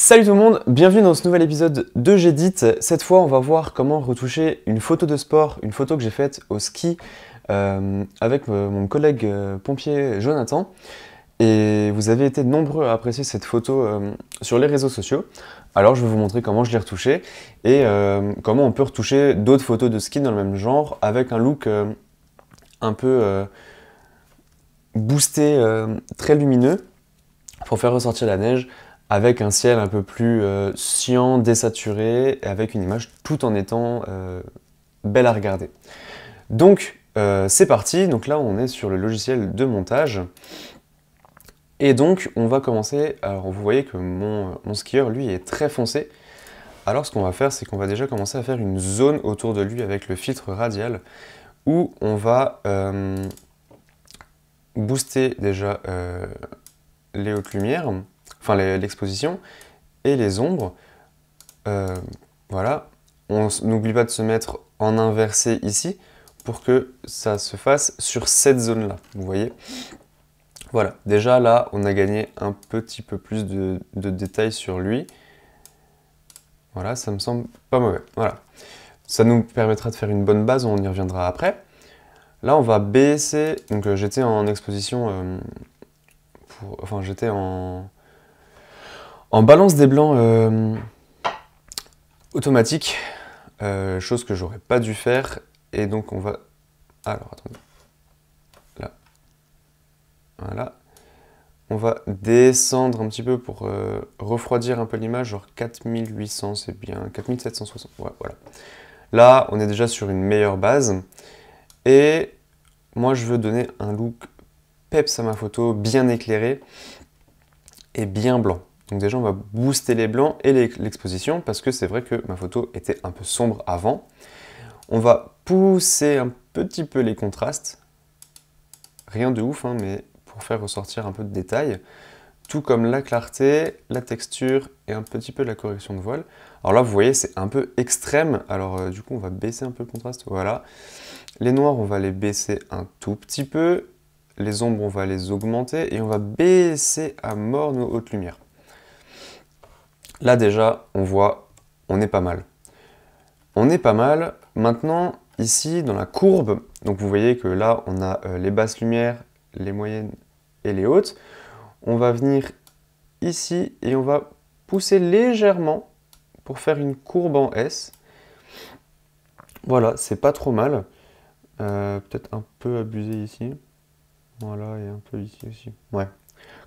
Salut tout le monde, bienvenue dans ce nouvel épisode de J'édite. Cette fois, on va voir comment retoucher une photo de sport, une photo que j'ai faite au ski euh, avec euh, mon collègue euh, pompier Jonathan. Et vous avez été nombreux à apprécier cette photo sur les réseaux sociaux. Alors je vais vous montrer comment je l'ai retouchée et comment on peut retoucher d'autres photos de ski dans le même genre avec un look un peu boosté, très lumineux pour faire ressortir la neige avec un ciel un peu plus euh, cyan, désaturé, avec une image tout en étant euh, belle à regarder. Donc euh, c'est parti, donc là on est sur le logiciel de montage. Et donc on va commencer, alors vous voyez que mon skieur lui est très foncé, alors ce qu'on va faire c'est qu'on va déjà commencer à faire une zone autour de lui avec le filtre radial où on va booster déjà les hautes lumières, enfin l'exposition, et les ombres. Euh, voilà, on n'oublie pas de se mettre en inversé ici pour que ça se fasse sur cette zone-là, vous voyez Voilà, déjà là, on a gagné un petit peu plus de, détails sur lui. Voilà, ça me semble pas mauvais. Voilà. Ça nous permettra de faire une bonne base, on y reviendra après. Là, on va baisser... Donc, euh, j'étais en exposition... Euh, pour... Enfin, j'étais en... En balance des blancs euh, automatique, euh, chose que j'aurais pas dû faire, et donc on va... Alors, attendez. Là. Voilà. On va descendre un petit peu pour euh, refroidir un peu l'image, genre 4800, c'est bien, 4760, voilà. Là, on est déjà sur une meilleure base. Et moi, je veux donner un look peps à ma photo, bien éclairé et bien blanc. Donc déjà, on va booster les blancs et l'exposition parce que c'est vrai que ma photo était un peu sombre avant. On va pousser un petit peu les contrastes. Rien de ouf, hein, mais pour faire ressortir un peu de détails. Tout comme la clarté, la texture et un petit peu de la correction de voile. Alors là, vous voyez, c'est un peu extrême. Alors euh, du coup, on va baisser un peu le contraste. Voilà. Les noirs, on va les baisser un tout petit peu. Les ombres, on va les augmenter. Et on va baisser à mort nos hautes lumières. Là déjà, on voit, on est pas mal. On est pas mal. Maintenant, ici, dans la courbe, donc vous voyez que là, on a euh, les basses lumières, les moyennes et les hautes. On va venir ici et on va pousser légèrement pour faire une courbe en S. Voilà, c'est pas trop mal. Euh, peut-être un peu abusé ici. Voilà, et un peu ici aussi. Ouais.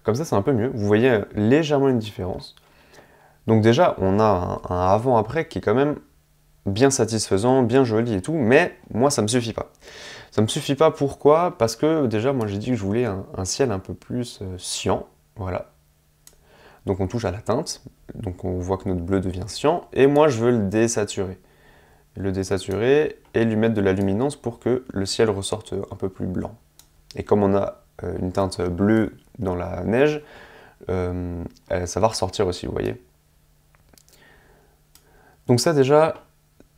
Comme ça, c'est un peu mieux. Vous voyez euh, légèrement une différence. Donc déjà, on a un, avant-après qui est quand même bien satisfaisant, bien joli et tout, mais moi ça me suffit pas. Ça me suffit pas pourquoi Parce que déjà moi j'ai dit que je voulais un, ciel un peu plus euh, cyan, voilà. Donc on touche à la teinte, donc on voit que notre bleu devient cyan, et moi je veux le désaturer. Le désaturer et lui mettre de la luminance pour que le ciel ressorte un peu plus blanc. Et comme on a euh, une teinte bleue dans la neige, euh, ça va ressortir aussi, vous voyez. Donc ça déjà,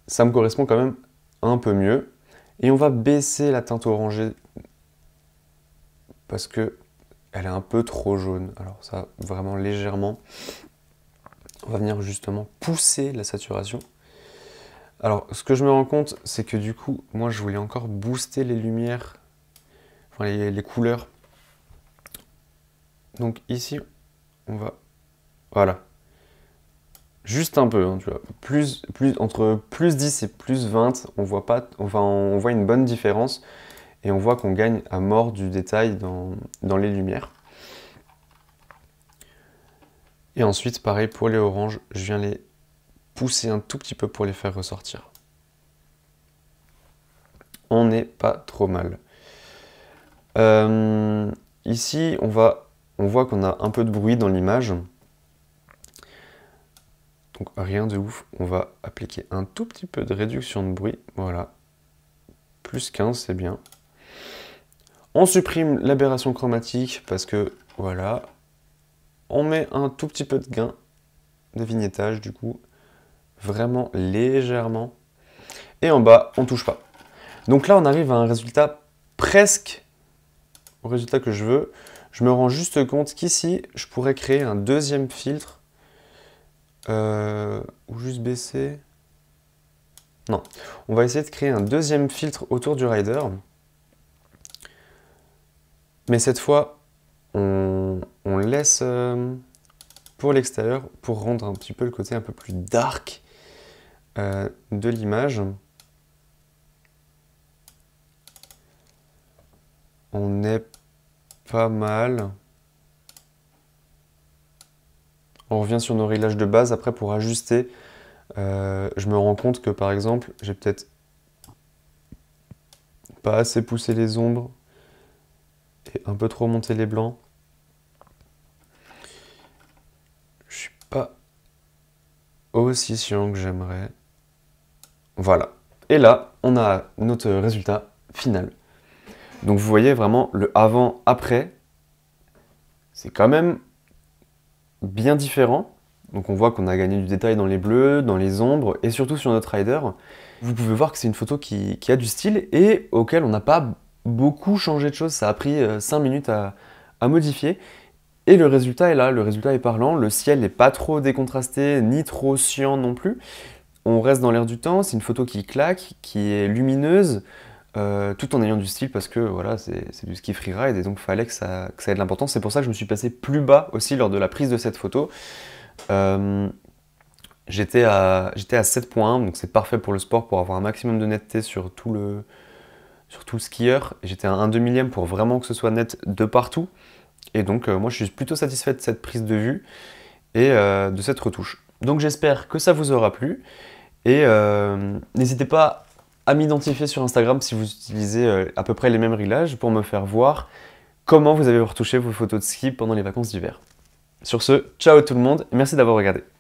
ça me correspond quand même un peu mieux. Et on va baisser la teinte orangée parce que elle est un peu trop jaune. Alors ça, vraiment légèrement. On va venir justement pousser la saturation. Alors, ce que je me rends compte, c'est que du coup, moi, je voulais encore booster les lumières, enfin les, les couleurs. Donc ici, on va... Voilà, juste un peu, hein, entre plus 10 et plus 20, on voit, pas, enfin, on voit une bonne différence et on voit qu'on gagne à mort du détail dans, les lumières. Et ensuite, pareil pour les oranges, je viens les pousser un tout petit peu pour les faire ressortir. On n'est pas trop mal. Euh, ici, on, va, on voit qu'on a un peu de bruit dans l'image. Donc rien de ouf, on va appliquer un tout petit peu de réduction de bruit, voilà. Plus 15, c'est bien. On supprime l'aberration chromatique parce que, voilà. On met un tout petit peu de gain de vignettage, du coup. Vraiment légèrement. Et en bas, on touche pas. Donc là, on arrive à un résultat presque au résultat que je veux. Je me rends juste compte qu'ici, je pourrais créer un deuxième filtre euh, ou juste baisser. Non. On va essayer de créer un deuxième filtre autour du rider. Mais cette fois, on, laisse euh, pour l'extérieur pour rendre un petit peu le côté un peu plus dark euh, de l'image. On est pas mal. on revient sur nos réglages de base. Après, pour ajuster, euh, je me rends compte que par exemple, j'ai peut-être pas assez poussé les ombres et un peu trop monté les blancs. Je suis pas aussi chiant que j'aimerais. Voilà. Et là, on a notre résultat final. Donc vous voyez vraiment le avant-après. C'est quand même bien différent, Donc on voit qu'on a gagné du détail dans les bleus, dans les ombres et surtout sur notre rider. Vous pouvez voir que c'est une photo qui, a du style et auquel on n'a pas beaucoup changé de choses. Ça a pris 5 euh, minutes à, à modifier. Et le résultat est là, le résultat est parlant, le ciel n'est pas trop décontrasté, ni trop chiant non plus. On reste dans l'air du temps, c'est une photo qui claque, qui est lumineuse, euh, tout en ayant du style parce que voilà, c'est du ski freeride et donc fallait que ça, que ça ait de l'importance. C'est pour ça que je me suis passé plus bas aussi lors de la prise de cette photo. Euh, j'étais à, à 7.1, donc c'est parfait pour le sport, pour avoir un maximum de netteté sur tout le, sur skieur. J'étais à 1 millième pour vraiment que ce soit net de partout. Et donc euh, moi je suis plutôt satisfait de cette prise de vue et de cette retouche. Donc j'espère que ça vous aura plu. Et n'hésitez pas à m'identifier sur Instagram si vous utilisez euh, à peu près les mêmes réglages pour me faire voir comment vous avez retouché vos photos de ski pendant les vacances d'hiver. Sur ce, ciao tout le monde, merci d'avoir regardé.